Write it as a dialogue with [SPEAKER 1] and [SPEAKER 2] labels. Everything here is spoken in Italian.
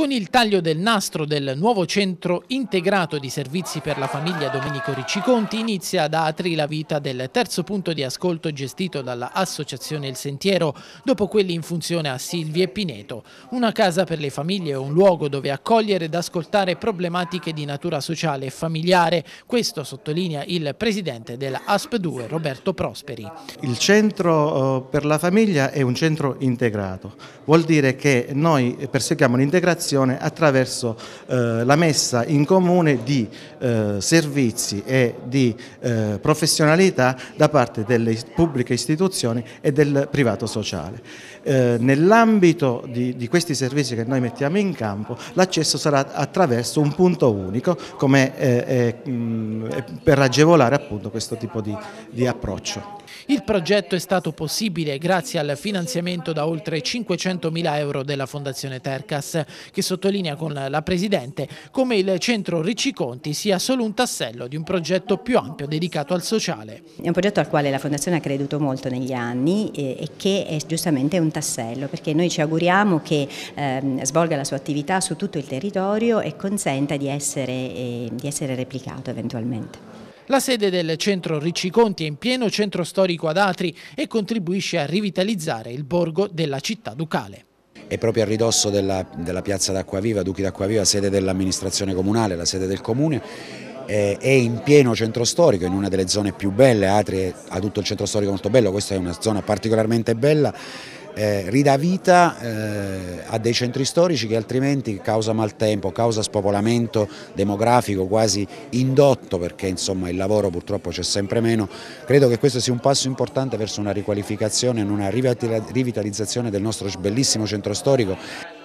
[SPEAKER 1] Con il taglio del nastro del nuovo centro integrato di servizi per la famiglia Domenico Ricciconti inizia da Atri la vita del terzo punto di ascolto gestito dalla Associazione Il Sentiero, dopo quelli in funzione a Silvi e Pineto. Una casa per le famiglie è un luogo dove accogliere ed ascoltare problematiche di natura sociale e familiare. Questo sottolinea il presidente della ASP2, Roberto Prosperi.
[SPEAKER 2] Il centro eh, per la famiglia è un centro integrato. Vuol dire che noi perseguiamo l'integrazione popolazione attraverso eh, la messa in comune di eh, servizi e di eh, professionalità da parte delle pubbliche istituzioni e del privato sociale. Eh, nell'ambito di, di, questi servizi che noi mettiamo in campo l'accesso sarà attraverso un punto unico come, eh, mm, per agevolare appunto questo tipo di, di approccio.
[SPEAKER 1] Il progetto è stato possibile grazie al finanziamento da oltre 500.000 euro della Fondazione Tercas, che sottolinea con la Presidente come il centro Ricci Conti sia solo un tassello di
[SPEAKER 3] un progetto più ampio dedicato al sociale. È un progetto al quale la Fondazione ha creduto molto negli anni e che è giustamente un tassello, perché noi ci auguriamo che ehm, svolga la sua attività su tutto il territorio e consenta di essere, eh, di essere replicato eventualmente. La
[SPEAKER 1] sede del centro Ricci Conti è in pieno centro storico ad Atri e contribuisce a rivitalizzare il borgo della città ducale.
[SPEAKER 4] È proprio a ridosso della, della piazza d'Acquaviva, Duchi d'Acquaviva, sede dell'amministrazione comunale, la sede del comune, è in pieno centro storico, in una delle zone più belle, Atri ha tutto il centro storico molto bello, questa è una zona particolarmente bella eh, ridà vita eh, a dei centri storici che altrimenti causa maltempo, causa spopolamento demografico quasi indotto perché insomma il lavoro purtroppo c'è sempre meno. Credo che questo sia un passo importante verso una riqualificazione, e una rivitalizzazione del nostro bellissimo centro storico.